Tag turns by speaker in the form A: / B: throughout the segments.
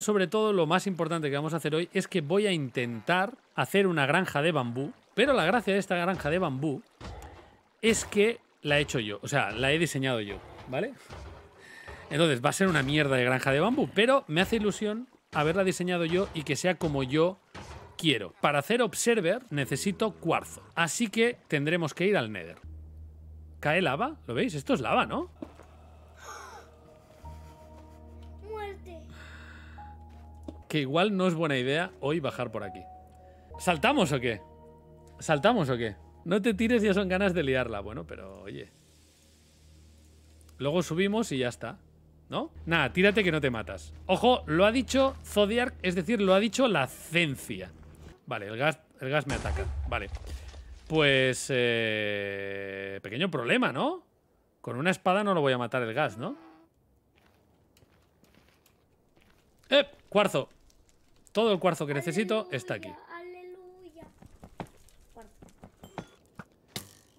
A: sobre todo lo más importante que vamos a hacer hoy es que voy a intentar hacer una granja de bambú, pero la gracia de esta granja de bambú es que la he hecho yo, o sea, la he diseñado yo, ¿vale? Entonces va a ser una mierda de granja de bambú, pero me hace ilusión haberla diseñado yo y que sea como yo quiero. Para hacer Observer necesito cuarzo, así que tendremos que ir al Nether. ¿Cae lava? ¿Lo veis? Esto es lava, ¿no? que igual no es buena idea hoy bajar por aquí. ¿Saltamos o qué? ¿Saltamos o qué? No te tires, ya son ganas de liarla. Bueno, pero oye. Luego subimos y ya está. ¿No? Nada, tírate que no te matas. Ojo, lo ha dicho Zodiac, es decir, lo ha dicho la cencia. Vale, el gas, el gas me ataca. Vale. Pues... Eh, pequeño problema, ¿no? Con una espada no lo voy a matar el gas, ¿no? ¡Eh! Cuarzo. Todo el cuarzo que necesito está aquí. Aleluya.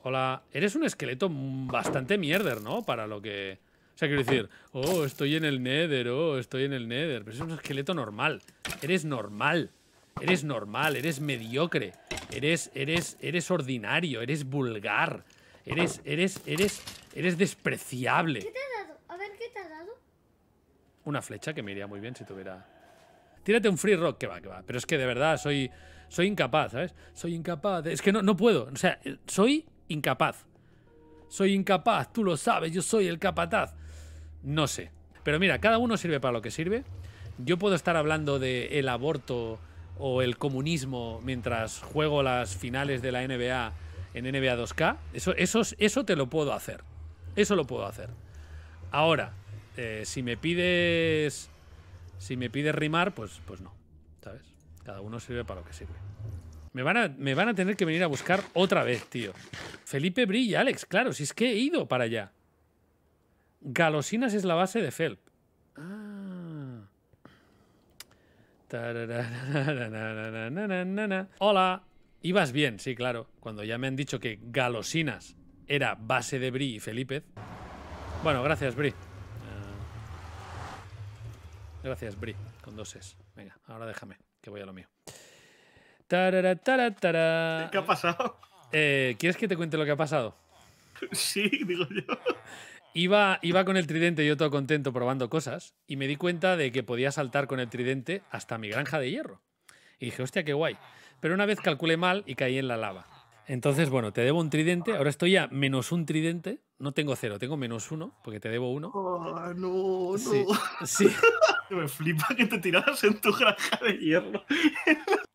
A: Hola, eres un esqueleto bastante mierder, ¿no? Para lo que... O sea, quiero decir, oh, estoy en el Nether, oh, estoy en el Nether. Pero es un esqueleto normal. Eres normal. Eres normal, eres mediocre. Eres, eres, eres ordinario, eres vulgar. Eres, eres, eres, eres despreciable. ¿Qué te
B: ha dado? A ver, ¿qué te ha dado?
A: Una flecha que me iría muy bien si tuviera... Tírate un free rock, que va, que va. Pero es que de verdad soy, soy incapaz, ¿sabes? Soy incapaz. Es que no, no puedo. O sea, eh, soy incapaz. Soy incapaz, tú lo sabes, yo soy el capataz. No sé. Pero mira, cada uno sirve para lo que sirve. Yo puedo estar hablando de el aborto o el comunismo mientras juego las finales de la NBA en NBA 2K. Eso, eso, eso te lo puedo hacer. Eso lo puedo hacer. Ahora, eh, si me pides si me pides rimar, pues, pues no. ¿Sabes? Cada uno sirve para lo que sirve. Me van, a, me van a tener que venir a buscar otra vez, tío. Felipe Brilla, Alex, claro, si es que he ido para allá. Galosinas es la base de Felp. Ah. Hola. Ibas bien, sí, claro. Cuando ya me han dicho que Galosinas era base de Bri y Felipe. Bueno, gracias, Bri. Gracias, Bri, con dos es. Venga, ahora déjame, que voy a lo mío. Tarara, ¿Qué ha pasado? Eh, ¿Quieres que te cuente lo que ha pasado? Sí, digo yo. Iba, iba con el tridente yo todo contento probando cosas y me di cuenta de que podía saltar con el tridente hasta mi granja de hierro. Y dije, hostia, qué guay. Pero una vez calculé mal y caí en la lava. Entonces, bueno, te debo un tridente. Ahora estoy ya menos un tridente. No tengo cero, tengo menos uno, porque te debo uno.
B: ¡Ah, oh, no, no. Sí, sí. Me flipa que te tiraras en tu granja de hierro.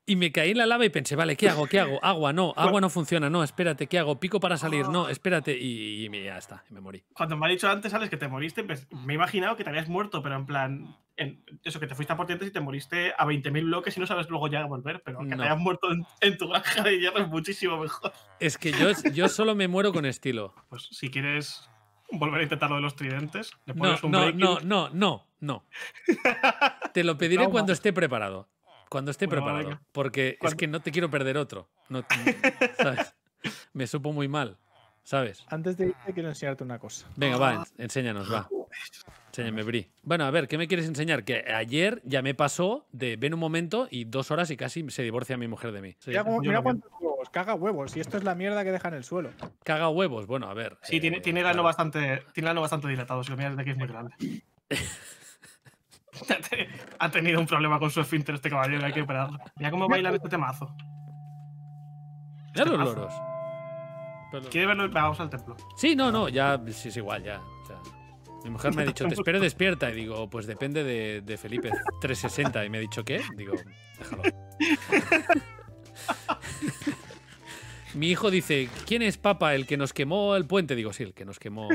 A: Y me caí en la lava y pensé, vale, ¿qué hago? ¿Qué hago? Agua, no, agua no funciona, no, espérate, ¿qué hago? Pico para salir, no, ah. espérate, y, ya está, me morí. Cuando
B: me ha dicho antes, Alex, que te moriste, pues, me he imaginado que te habías muerto, pero en plan, eso, que te fuiste a dientes y te moriste a 20.000 bloques y no sabes luego ya volver, pero que te hayas muerto en, tu granja de hierro es muchísimo mejor.
A: Es que yo, yo solo me muero con estilo. Pues si quieres volver a intentar lo de los tridentes, le pones no, No, no, no, no. Te lo pediré cuando esté preparado. Cuando esté preparado. Porque es que no te quiero perder otro. No, ¿sabes? Me supo muy mal. ¿Sabes?
B: Antes de irte quiero enseñarte una cosa. Venga, va,
A: enséñanos, va. Enséñame, Bri. Bueno, a ver, ¿qué me quieres enseñar? Que ayer ya me pasó de ven un momento y dos horas y casi se divorcia mi mujer de mí. Mira,
B: cuántos huevos, caga huevos. Y esto es la mierda que deja en el suelo.
A: Caga huevos, bueno, a ver. Sí, tiene, eh, tiene, el ano bastante,
B: tiene bastante dilatado, si lo miras de aquí es muy grande. ha tenido un problema con su esfínter este caballero, hay que pararlo. Mira cómo baila este temazo.
A: Mira los loros. ¿Quiere verlo? Vamos al templo. Sí, no, no, ya es igual, ya. Mi mujer me ha dicho, te espero despierta. Y digo, pues depende de, de Felipe 360. Y me ha dicho, ¿qué? Digo, déjalo. Mi hijo dice, ¿quién es Papa el que nos quemó el puente? Digo, sí, el que nos quemó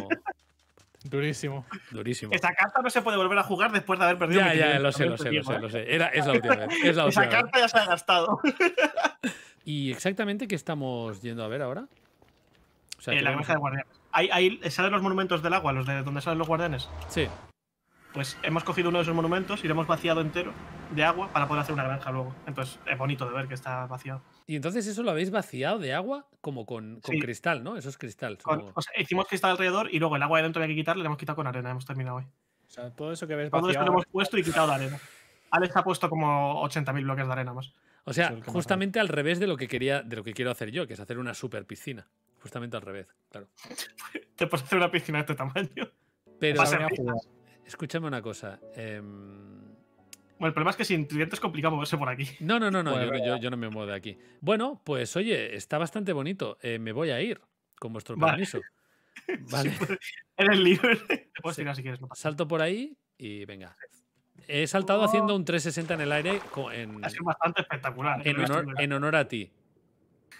A: Durísimo. Durísimo. Esta
B: carta no se puede volver a jugar después de haber perdido. Ya, ya, lo sé, lo sé, lo sé, lo sé. Era, es la última vez. Es la última Esa carta ya se ha gastado.
A: ¿Y exactamente qué estamos yendo a ver ahora? O sea, eh, la granja de guardianes. Ahí, ahí salen los monumentos del agua,
B: los de donde salen los guardianes. Sí. Pues hemos cogido uno de esos monumentos y lo hemos vaciado entero de agua para poder hacer una granja luego. Entonces es bonito de ver que está vaciado. Y entonces eso lo habéis vaciado de agua como con, cristal, ¿no? Eso es cristal. hicimos cristal alrededor y luego el agua de dentro que hay que quitarlo le hemos quitado con arena, hemos terminado hoy. todo eso que ves Todo lo hemos puesto y quitado de arena. Alex ha puesto como 80.000 bloques de arena más.
A: O sea, justamente al revés de lo que quería, de lo que quiero hacer yo, que es hacer una super piscina. Justamente al revés, claro.
B: Te puedes hacer una piscina de este tamaño.
A: Pero, Escúchame una cosa. Em,
B: bueno, el problema es que sin tridente es complicado moverse por aquí. No, no, no, no
A: yo, no me muevo de aquí. Bueno, pues oye, está bastante bonito. Eh, me voy a ir, con vuestro permiso. Vale. Pues, eres libre. Puedes si quieres. Salto por ahí y venga. He saltado oh. haciendo un 360 en el aire. ha sido bastante espectacular. Eh, en, honor, a ti.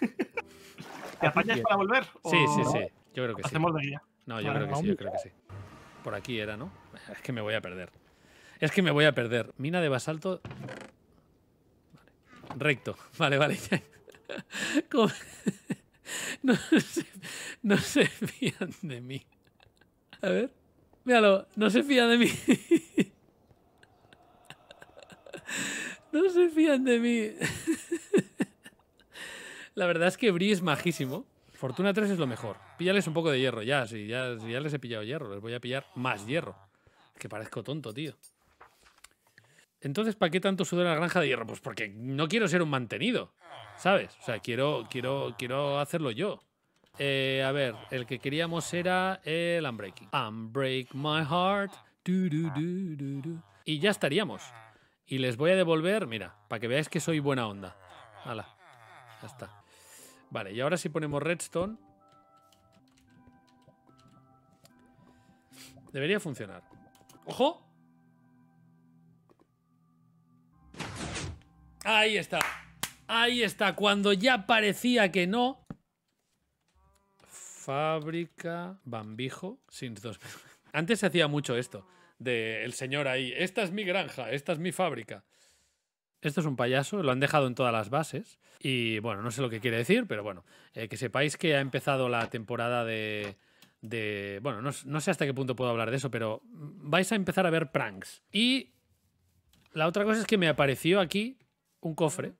A: ¿Te apañas para volver? Sí, sí, sí. Yo creo que sí. Hacemos de guía. No, yo creo que sí, yo creo que sí. Por aquí era, ¿no? Es que me voy a perder. Es que me voy a perder. Mina de basalto. Recto. Vale, vale. No se, fían de mí. A ver. Míralo. No se fían de mí. No se fían de mí. La verdad es que Bri es majísimo. Fortuna 3 es lo mejor. Píllales un poco de hierro, ya. ya, ya les he pillado hierro, les voy a pillar más hierro. Que parezco tonto, tío. Entonces, ¿para qué tanto sudar la granja de hierro? Pues porque no quiero ser un mantenido, ¿sabes? O sea, quiero, quiero, quiero hacerlo yo. Eh, a ver, el que queríamos era el Unbreaking. Unbreak my heart. y ya estaríamos. Y les voy a devolver, mira, para que veáis que soy buena onda. Hala. Ya está. Vale, y ahora si ponemos redstone. Debería funcionar. Ahí está. Ahí está. Cuando ya parecía que no. Fábrica Bambijo. Sin dos. Antes se hacía mucho esto. De el señor ahí. Esta es mi granja. Esta es mi fábrica. Esto es un payaso, lo han dejado en todas las bases. Y bueno, no sé lo que quiere decir, pero bueno, eh, que sepáis que ha empezado la temporada de, de... Bueno, no, sé hasta qué punto puedo hablar de eso, pero vais a empezar a ver pranks. Y la otra cosa es que me apareció aquí un cofre,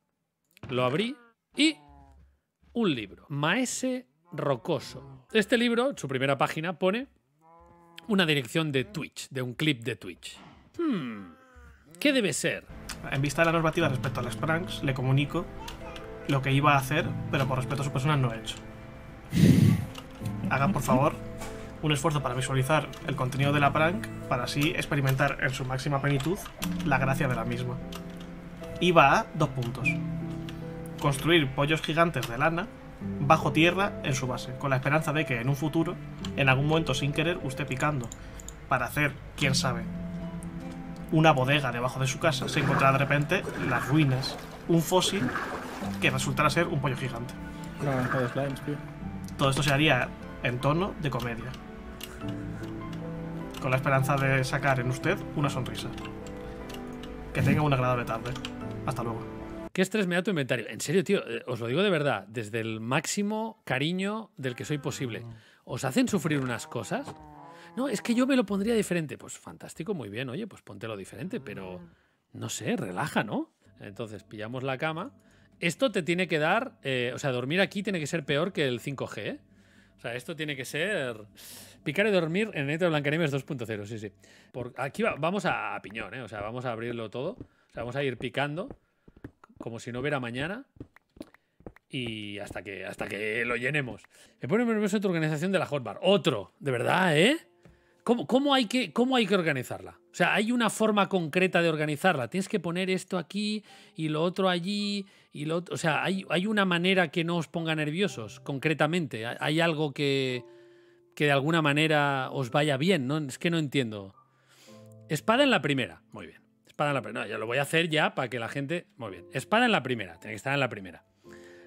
A: lo abrí y un libro, Maese Rocoso. Este libro, su primera página, pone una dirección de Twitch, de un clip de Twitch. Hmm, ¿qué debe ser?
B: En vista de la normativa respecto a los pranks, le comunico lo que iba a hacer, pero por respeto a su persona no he hecho. Hagan, por favor, un esfuerzo para visualizar el contenido de la prank para así experimentar en su máxima plenitud la gracia de la misma. Iba a dos puntos. Construir pollos gigantes de lana bajo tierra en su base, con la esperanza de que en un futuro, en algún momento sin querer, usted picando para hacer, quién sabe, una bodega debajo de su casa, se encontrará de repente las ruinas, un fósil que resultará ser un pollo gigante. Todo esto se haría en tono de comedia. Con la esperanza de sacar en usted una sonrisa. Que tenga una agradable
A: tarde. Hasta luego. ¿Qué estrés me da tu inventario? En serio, tío, eh, os lo digo de verdad, desde el máximo cariño del que soy posible. ¿Os hacen sufrir unas cosas? No, es que yo me lo pondría diferente. Pues fantástico, muy bien, oye, pues póntelo diferente, pero no sé, relaja, ¿no? Entonces pillamos la cama. Esto te tiene que dar, eh, o sea, dormir aquí tiene que ser peor que el 5G, ¿eh? O sea, esto tiene que ser picar y dormir en Neto Blancanieves 2.0, sí, sí. Por, aquí vamos a piñón, ¿eh? O sea, vamos a abrirlo todo. O sea, vamos a ir picando como si no hubiera mañana y hasta que, hasta que lo llenemos. Me pone nervioso tu organización de la hotbar. Otro, de verdad, ¿eh? ¿Cómo, hay que, ¿Cómo hay que organizarla? O sea, hay una forma concreta de organizarla. Tienes que poner esto aquí y lo otro allí o sea, hay, una manera que no os ponga nerviosos, concretamente. Hay algo que, que de alguna manera os vaya bien, ¿no? Es que no entiendo. Espada en la primera. Muy bien. Espada en la primera. No, yo lo voy a hacer ya para que la gente. Muy bien. Espada en la primera. Tiene que estar en la primera.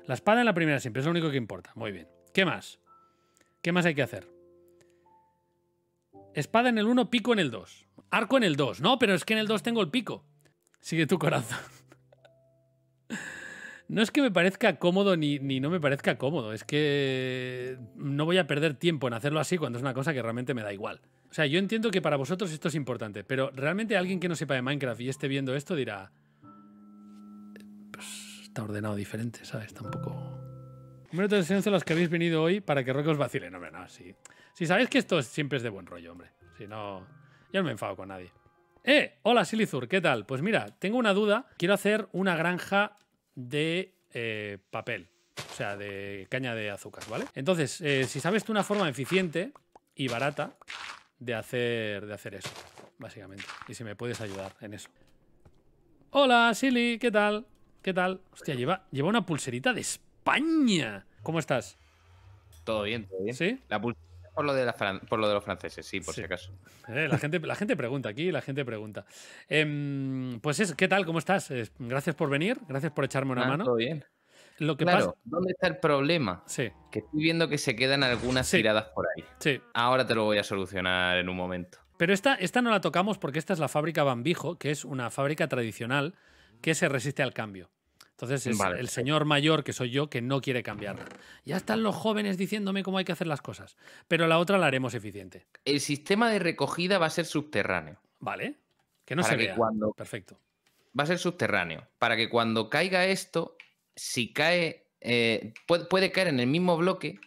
A: La espada en la primera siempre es lo único que importa. Muy bien. ¿Qué más? ¿Qué más hay que hacer? Espada en el 1, pico en el 2. Arco en el 2. No, pero es que en el 2 tengo el pico. Sigue tu corazón. No es que me parezca cómodo ni, no me parezca cómodo, es que no voy a perder tiempo en hacerlo así cuando es una cosa que realmente me da igual. O sea, yo entiendo que para vosotros esto es importante, pero realmente alguien que no sepa de Minecraft y esté viendo esto dirá... Pues está ordenado diferente, ¿sabes? Tampoco... Un minuto de silencio a los que habéis venido hoy para que Rocos os vacile. No, hombre, no, sí. Si sabéis que esto siempre es de buen rollo, hombre. Si no, yo no me enfado con nadie. ¡Eh! Hola, Silizur, ¿qué tal? Pues mira, tengo una duda. Quiero hacer una granja de eh, papel, o sea, de caña de azúcar, ¿vale? Entonces, eh, si sabes tú una forma eficiente y barata de hacer, de hacer eso, básicamente. Y si me puedes ayudar en eso. Hola, Silly, ¿qué tal? ¿Qué tal? Hostia, lleva, lleva una pulserita de España. ¿Cómo estás?
C: Todo bien, todo bien. ¿Sí? La, por lo, de los franceses, sí, por si acaso.
A: Eh, la, gente, pregunta aquí, la gente pregunta. Em, pues es, ¿qué tal? ¿Cómo estás? Gracias por venir, gracias por echarme una ah, mano. Todo bien. Lo claro,
C: ¿dónde está el problema? Sí. Que estoy viendo que se quedan algunas tiradas por ahí. Sí. Ahora te lo voy a solucionar en un momento.
A: Pero esta, esta no la tocamos porque esta es la fábrica Bambijo, que es una fábrica tradicional que se resiste al cambio. Entonces es el señor mayor que soy yo que no quiere cambiar. Ya están los jóvenes diciéndome cómo hay que hacer las cosas, pero la otra la haremos eficiente.
C: El sistema de recogida va a ser subterráneo. Vale. Que no se vea. Cuando... Perfecto. Va a ser subterráneo. Para que cuando caiga esto, si cae, eh, puede, caer en el mismo bloque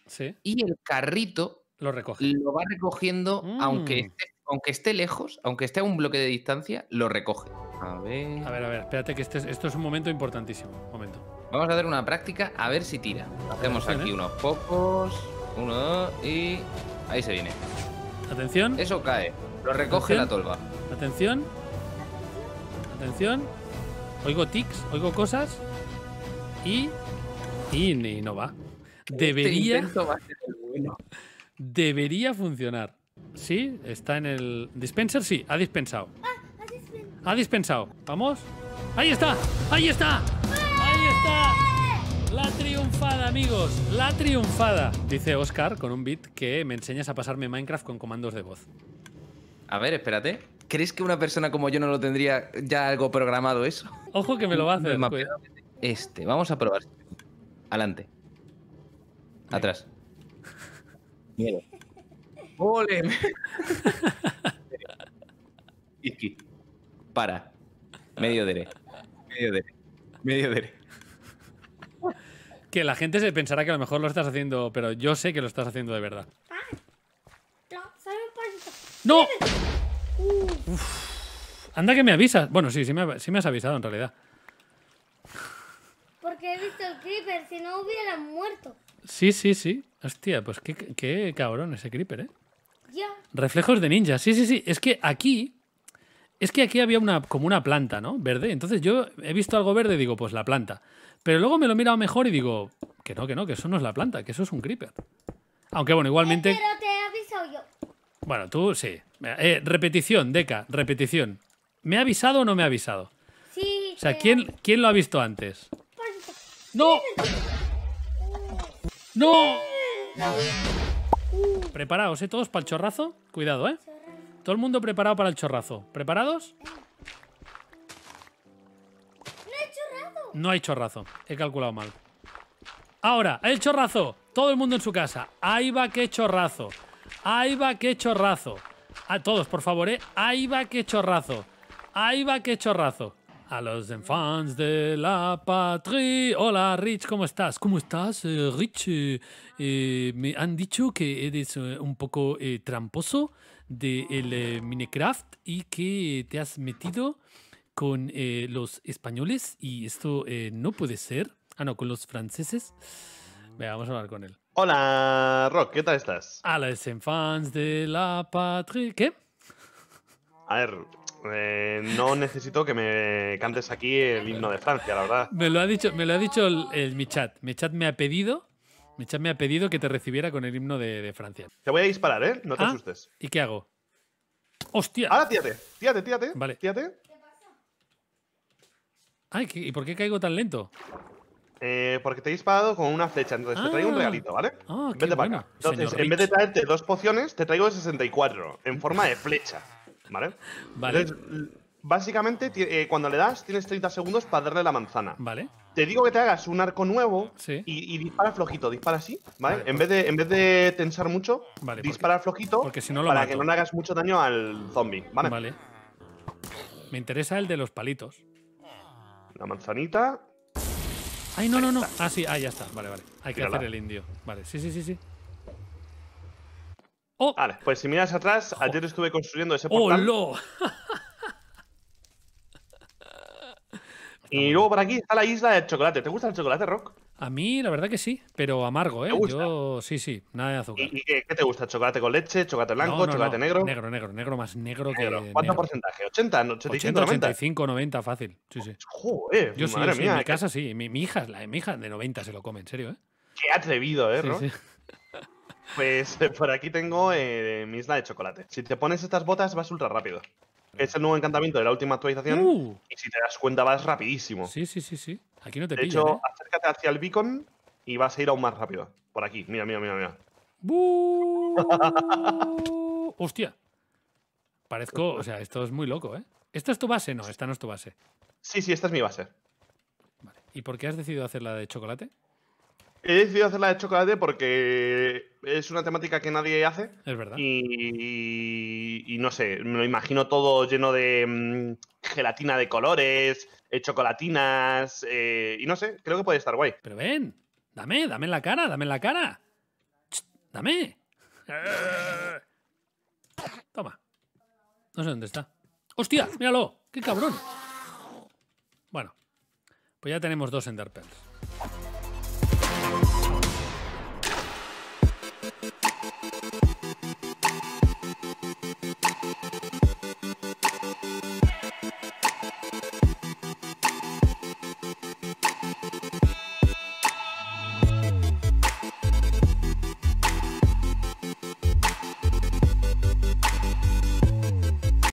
C: y el carrito lo recoge. Lo va recogiendo aunque mm. esté aunque esté lejos, aunque esté a un bloque de distancia, lo recoge. A ver. A ver, a ver,
A: espérate que este esto es un momento importantísimo. momento.
C: Vamos a hacer una práctica a ver si tira. Hacemos aquí ¿eh? unos pocos. Uno, dos, y. Ahí se viene. Atención. Eso cae. Lo recoge la tolva. Atención. Atención.
A: Oigo tics, oigo cosas. Y. Y, no va. Este debería. Debería funcionar. Sí, está en el... ¿Dispenser? Sí, ah, ha dispensado. ha dispensado. ¿Vamos? ¡Ahí está! ¡Ahí está! ¡Ahí está! La triunfada, amigos. La triunfada. Dice Oscar con un beat que me enseñas a pasarme Minecraft con comandos de voz.
C: A ver, espérate. ¿Crees que una persona como yo no lo tendría ya algo programado eso? Ojo que me lo va a hacer. Pues. Este, vamos a probar. Adelante. Atrás. Miedo. Para. Medio dere. Medio dere. Medio dere. Que la gente se pensará que a lo mejor
A: lo estás haciendo, pero yo sé que lo estás haciendo de verdad. ¡No! Anda que me avisas. Bueno, sí, sí me, has avisado en realidad.
B: Porque he visto el creeper, si no hubiera muerto.
A: Sí, sí, sí. Hostia, pues qué, qué cabrón ese creeper, ¿eh? Reflejos de ninja, sí, sí, sí. Es que aquí. Es que aquí había una, como una planta, ¿no? Verde. Entonces yo he visto algo verde y digo, pues la planta. Pero luego me lo he mirado mejor y digo, que no, que no, que eso no es la planta, que eso es un creeper. Aunque bueno, igualmente.
B: pero te he avisado yo.
A: Bueno, tú sí. Eh, repetición, Deca, repetición. ¿Me ha avisado o no me ha avisado?
C: Sí. O sea, ¿quién,
A: ¿quién lo ha visto antes? Pues, ¡No! ¡No! Preparaos, ¿eh? Todos para el chorrazo. Cuidado, ¿eh? Todo el mundo preparado para el chorrazo. ¿Preparados? No hay chorrazo. No hay chorrazo. He calculado mal. Ahora, el chorrazo. Todo el mundo en su casa. Ahí va que chorrazo. Ahí va que chorrazo. A ah, todos, por favor, ¿eh? Ahí va que chorrazo. Ahí va que chorrazo a los fans de la patria. Hola Rich, ¿cómo estás? ¿Cómo estás, eh, Rich? Eh, me han dicho que eres eh, un poco tramposo del de Minecraft y que te has metido con los españoles y esto no puede ser. Ah, no, con los franceses. vamos a hablar con él.
D: Hola, Rock, ¿qué tal estás? A los
A: fans de la patria. ¿Qué?
D: A ver, eh, no necesito que me cantes aquí el himno de Francia, la verdad.
A: Me lo ha dicho, me lo ha dicho el, mi chat. Mi chat me ha pedido. Mi chat me ha pedido que te recibiera con el himno de, Francia.
D: Te voy a disparar, ¿eh? No te ah, asustes. ¿Y qué hago? ¡Hostia! Ahora tíate tíate tíate Vale. Tírate. ¿y por qué caigo tan lento? Eh, porque te he disparado con una flecha, entonces te traigo un ah. regalito, ¿vale? Ah, en Entonces, en vez de traerte dos pociones, te traigo 64, en forma de flecha. ¿Vale? Vale. Entonces, básicamente, eh, cuando le das, tienes 30 segundos para darle la manzana. Vale. Te digo que te hagas un arco nuevo y, dispara flojito, dispara así, ¿vale? en, vez de, en vez de tensar mucho, dispara flojito porque si no para que no le hagas mucho daño al zombie, ¿vale? Vale.
A: Me interesa el de los palitos.
D: La manzanita. Ay, no, no, no. Ah, sí, ah, ya está. Vale, vale. Hay que hacer el indio. Vale, sí, sí, sí, sí. Oh. Vale, pues si miras atrás, ayer estuve construyendo ese oh, portal. ¡Oh,
A: y luego por aquí está la isla del chocolate. ¿Te gusta el chocolate, Rock? A mí, la verdad que sí, pero amargo, ¿eh? Yo, sí, sí, nada de azúcar. ¿Y, qué, te gusta? ¿Chocolate con leche? ¿Chocolate blanco? ¿Chocolate negro? Negro, negro, negro más negro, que. ¿Cuánto porcentaje? ¿80? 85, 85, 90, fácil. Sí, sí. Joder, Yo sí, en mi casa sí. Mi, hija, de mi 90 se lo come, en serio, ¿eh?
D: Qué atrevido, ¿eh, sí, Sí. Pues eh, por aquí tengo eh, mi isla de chocolate. Si te pones estas botas vas ultra rápido. Es el nuevo encantamiento de la última actualización. Uh. Y si te das cuenta vas rapidísimo. Sí, sí, sí, sí. Aquí no te De hecho, ¿eh? acércate hacia el beacon y vas a ir aún más rápido. Por aquí. Mira, mira, mira, mira. Hostia.
A: Parezco, o sea, esto es muy loco, ¿eh? ¿Esta es tu base? No, esta no es tu base. Sí, sí, esta es mi base. Vale. ¿Y por qué has decidido hacer la de chocolate?
D: He decidido hacerla de chocolate porque es una temática que nadie hace. Es verdad. Y, no sé, me lo imagino todo lleno de mm, gelatina de colores, eh, chocolatinas. Eh, y no sé, creo que puede estar guay. Pero ven, dame, dame en la cara, dame en la cara. dame.
A: Toma. No sé dónde está. ¡Hostia! ¡Míralo! ¡Qué cabrón! Bueno, pues ya tenemos dos en